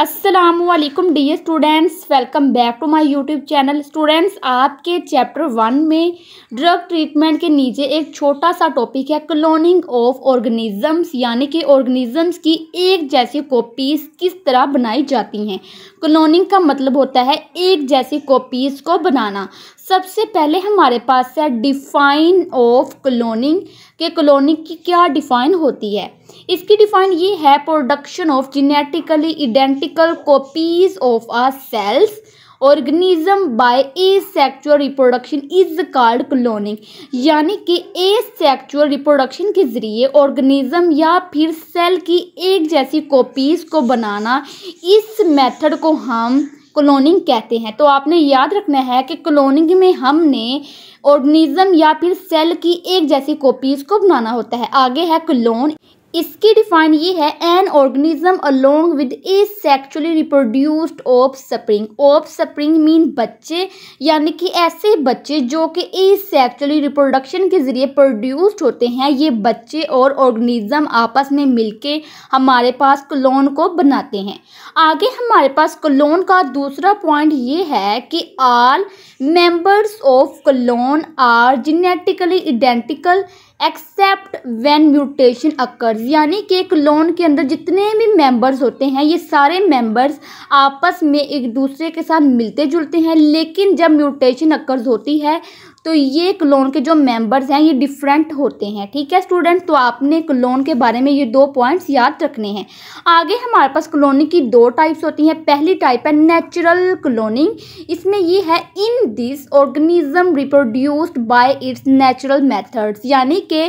Aslam dear students welcome back to my YouTube channel students आपके chapter one में drug treatment के नीचे एक छोटा सा टॉपिक है क्लोनिंग ऑफ ऑर्गेनिजम्स यानी कि ऑर्गेनिजम्स की एक जैसी कॉपीज़ किस तरह बनाई जाती हैं क्लोनिंग का मतलब होता है एक जैसी कॉपीज़ को बनाना सबसे पहले हमारे पास है डिफाइन ऑफ क्लोनिंग के क्लोनिंग की क्या डिफाइन होती है इसकी डिफाइन ये है production of genetically identical copies of a cells organism by asexual reproduction is called cloning यानी कि ए सेक्चुअल रिप्रोडक्शन के ज़रिए ऑर्गेनिज्म या फिर सेल की एक जैसी कॉपीज़ को बनाना इस मेथड को हम क्लोनिंग कहते हैं तो आपने याद रखना है कि क्लोनिंग में हमने ऑर्गेनिज्म या फिर सेल की एक जैसी कॉपीज़ को बनाना होता है आगे है क्लोन इसकी डिफाइन ये है an organism along with asexually reproduced offspring offspring mean बच्चे यानी कि ऐसे बच्चे जो कि ए सेक्चुअली रिप्रोडक्शन के ज़रिए प्रोड्यूस्ड होते हैं ये बच्चे और ऑर्गेनिज्म आपस में मिलके हमारे पास क्लोन को बनाते हैं आगे हमारे पास क्लोन का दूसरा पॉइंट ये है कि all members of clone are genetically identical except when mutation occurs यानी कि एक लोन के अंदर जितने भी मेंबर्स होते हैं ये सारे मेंबर्स आपस में एक दूसरे के साथ मिलते जुलते हैं लेकिन जब म्यूटेशन अकर्स होती है तो ये क्लोन के जो मेंबर्स हैं ये डिफरेंट होते हैं ठीक है स्टूडेंट तो आपने क्लोन के बारे में ये दो पॉइंट्स याद रखने हैं आगे हमारे पास क्लोनिंग की दो टाइप्स होती हैं पहली टाइप है नेचुरल क्लोनिंग इसमें ये है in this organism reproduced by its natural methods यानी कि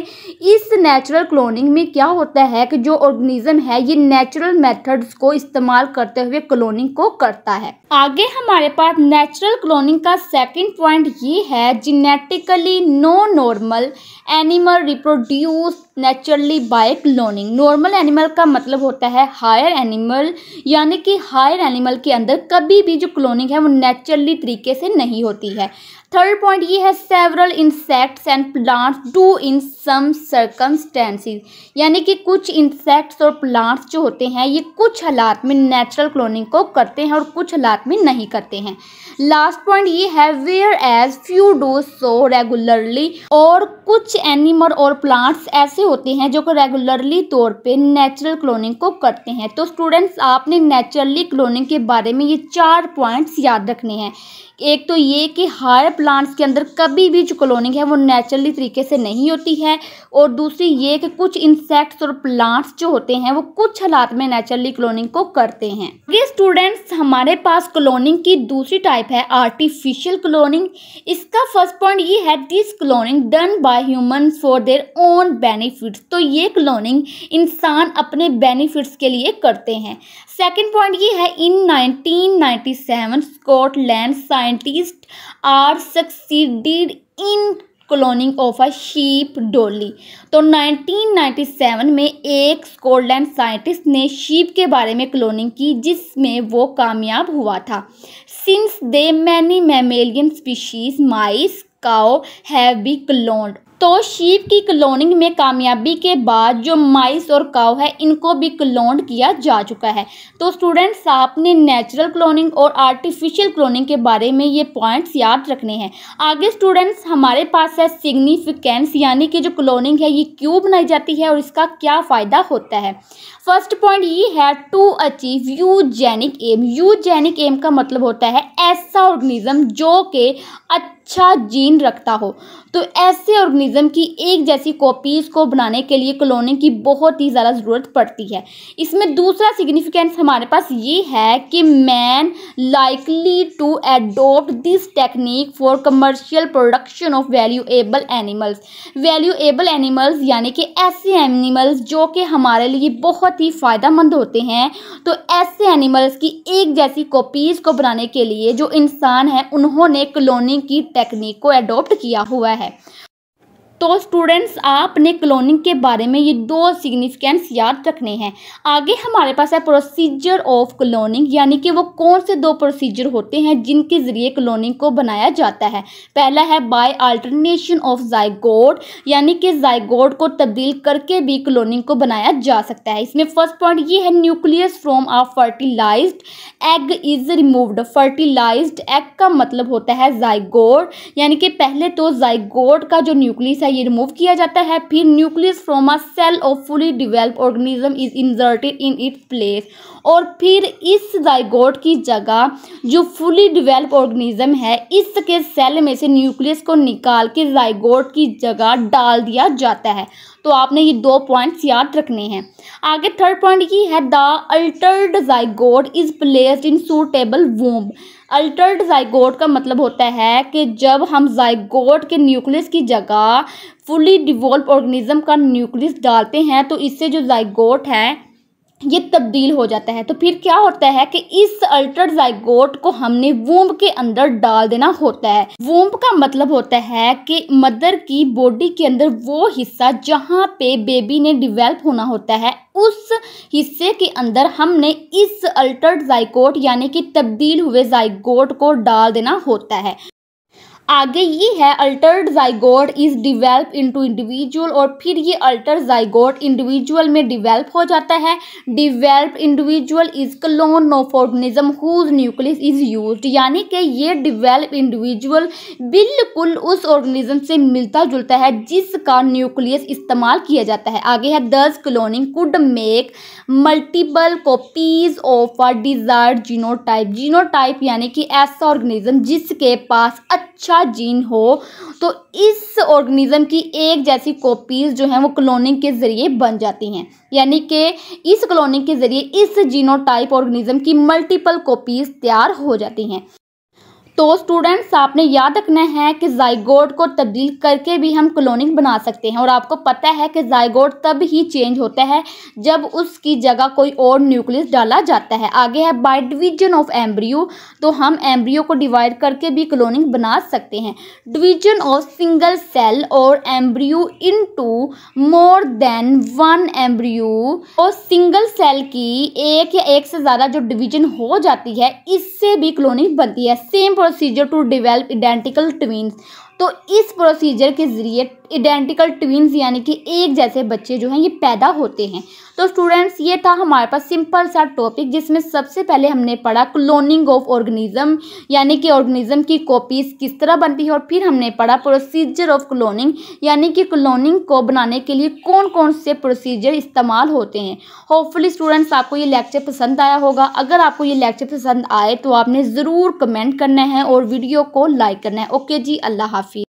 इस नेचुरल क्लोनिंग में क्या होता है कि जो ऑर्गेनिज्म है ये नेचुरल मेथड्स को इस्तेमाल करते हुए क्लोनिंग को करता है आगे हमारे पास नेचुरल क्लोनिंग का सेकेंड पॉइंट ये है जिन genetically no normal animal reproduce naturally by cloning normal animal का मतलब होता है हायर एनिमल यानी कि हायर एनिमल के अंदर कभी भी जो क्लोनिंग है वो नेचुरली तरीके से नहीं होती है थर्ड पॉइंट ये है several insects and plants do in some circumstances यानी कि कुछ इंसेक्ट्स और प्लांट्स जो होते हैं ये कुछ हालात में नेचुरल क्लोनिंग को करते हैं और कुछ हालात में नहीं करते हैं लास्ट पॉइंट ये है whereas few do so regularly और कुछ एनिमल और प्लांट्स ऐसे ऐसे होते हैं जो कि रेगुलरली तौर पे नेचुरल क्लोनिंग को करते हैं तो स्टूडेंट्स आपने नेचुरली क्लोनिंग के बारे में ये चार पॉइंट्स याद रखने हैं एक तो ये कि हायर प्लांट्स के अंदर कभी भी जो क्लोनिंग है वो नेचुरली तरीके से नहीं होती है और दूसरी ये कि कुछ इंसेक्ट्स और प्लांट्स जो होते हैं वो कुछ हालात में नेचुरली क्लोनिंग को करते हैं ये स्टूडेंट्स हमारे पास क्लोनिंग की दूसरी टाइप है आर्टिफिशियल क्लोनिंग इसका फर्स्ट पॉइंट ये है this cloning done by human for their own benefits तो ये क्लोनिंग इंसान अपने बेनिफिट्स के लिए करते हैं सेकंड पॉइंट ये है in 1997 Scotland scientist are succeeded in cloning of a sheep Dolly तो 1997 में एक स्कॉटलैंड साइंटिस्ट ने शीप के बारे में क्लोनिंग की जिसमें वो कामयाब हुआ था since they many mammalian species mice cow have be cloned तो शीप की क्लोनिंग में कामयाबी के बाद जो माइस और काव है इनको भी क्लोन किया जा चुका है तो स्टूडेंट्स आपने नेचुरल क्लोनिंग और आर्टिफिशियल क्लोनिंग के बारे में ये पॉइंट्स याद रखने हैं आगे स्टूडेंट्स हमारे पास है सिग्निफिकेंस यानी कि जो क्लोनिंग है ये क्यों बनाई जाती है और इसका क्या फ़ायदा होता है फर्स्ट पॉइंट ये है to achieve eugenic aim eugenic aim का मतलब होता है ऐसा ऑर्गेनिज्म जो कि अच्छा जीन रखता हो तो ऐसे ऑर्गेनिज्म की एक जैसी कॉपीज़ को बनाने के लिए क्लोनिंग की बहुत ही ज़्यादा ज़रूरत पड़ती है इसमें दूसरा सिग्निफिकेंस हमारे पास ये है कि man likely to adopt this technique for commercial production of valuable animals valuable animals यानी कि ऐसे एनिमल्स जो कि हमारे लिए बहुत ही मंद होते हैं तो ऐसे एनिमल्स की एक जैसी कॉपीज़ को बनाने के लिए जो इंसान है उन्होंने क्लोनिंग की टेक्निक को एडोप्ट किया हुआ है तो स्टूडेंट्स आपने क्लोनिंग के बारे में ये दो सिग्निफिकेंस याद रखने हैं आगे हमारे पास है प्रोसीजर ऑफ क्लोनिंग यानी कि वो कौन से दो प्रोसीजर होते हैं जिनके ज़रिए क्लोनिंग को बनाया जाता है पहला है बाय अल्टरनेशन ऑफ जायगोड यानी कि जाइगोड को तब्दील करके भी क्लोनिंग को बनाया जा सकता है इसमें फर्स्ट पॉइंट ये है nucleus from a fertilize egg is removed fertilized egg का मतलब होता है जाइगोड यानी कि पहले तो जाइगोड का जो न्यूक्लियस है ये रिमूव किया जाता है फिर nucleus from a cell of fully develop organism is inserted in its place और फिर इस जाइगोट की जगह जो फुली डिवेल्प ऑर्गेनिज्म है इसके सेल में से न्यूक्लियस को निकाल के जाइगोट की जगह डाल दिया जाता है तो आपने ये दो पॉइंट्स याद रखने हैं आगे थर्ड पॉइंट ये है the altered zygote is placed in suitable womb altered zygote का मतलब होता है कि जब हम जाइगोट के न्यूक्लियस की जगह फुली डिवोल्व ऑर्गेनिज्म का न्यूक्लियस डालते हैं तो इससे जो जाइगोट है ये तब्दील हो जाता है तो फिर क्या होता है कि इस अल्टर जाइगोट को हमने वूम्ब के अंदर डाल देना होता है वूम्ब का मतलब होता है कि मदर की बॉडी के अंदर वो हिस्सा जहाँ पे बेबी ने डिवेलप होना होता है उस हिस्से के अंदर हमने इस अल्टर्ड जाइकोट यानी कि तब्दील हुए जाइकोट को डाल देना होता है आगे ये है altered zygote is develop into individual और फिर ये अल्टर जाइगोड इंडिविजुअल में डिवेल्प हो जाता है develop individual is clone of organism whose nucleus is used यानी कि ये डिवेल्प इंडिविजुअल बिल्कुल उस ऑर्गेनिज्म से मिलता जुलता है जिसका न्यूक्लियस इस्तेमाल किया जाता है आगे है thus cloning could make multiple copies of a desired genotype genotype यानी कि ऐसा ऑर्गेनिज्म जिसके पास अच्छा का जीन हो तो इस ऑर्गेनिज्म की एक जैसी कॉपीज़ जो हैं वो क्लोनिंग के ज़रिए बन जाती हैं यानी कि इस क्लोनिंग के ज़रिए इस जीनोटाइप ऑर्गेनिज्म की मल्टीपल कॉपीज़ तैयार हो जाती हैं तो स्टूडेंट्स आपने याद रखना है कि जाइगोड को तब्दील करके भी हम क्लोनिंग बना सकते हैं और आपको पता है कि जाइगोड तब ही चेंज होता है जब उसकी जगह कोई और न्यूक्लियस डाला जाता है आगे है बाय डिवीजन ऑफ एम्ब्रियो तो हम एम्ब्रियो को डिवाइड करके भी क्लोनिंग बना सकते हैं डिवीजन ऑफ सिंगल सेल और embryo into more than one embryo और सिंगल सेल की एक या एक से ज़्यादा जो डिवीजन हो जाती है इससे भी क्लोनिंग बनती है same procedure to develop identical twins तो इस प्रोसीजर के ज़रिए आइडेंटिकल ट्विन्स यानी कि एक जैसे बच्चे जो हैं ये पैदा होते हैं तो स्टूडेंट्स ये था हमारे पास सिंपल सा टॉपिक जिसमें सबसे पहले हमने पढ़ा क्लोनिंग ऑफ ऑर्गेनिज्म यानी कि ऑर्गेनिज्म की कॉपीज़ किस तरह बनती है और फिर हमने पढ़ा प्रोसीजर ऑफ क्लोनिंग यानी कि क्लोनिंग को बनाने के लिए कौन कौन से प्रोसीजर इस्तेमाल होते हैं होपफुली स्टूडेंट्स आपको ये लेक्चर पसंद आया होगा अगर आपको ये लेक्चर पसंद आए तो आपने ज़रूर कमेंट करना है और वीडियो को लाइक करना है ओके जी अल्लाह हाफ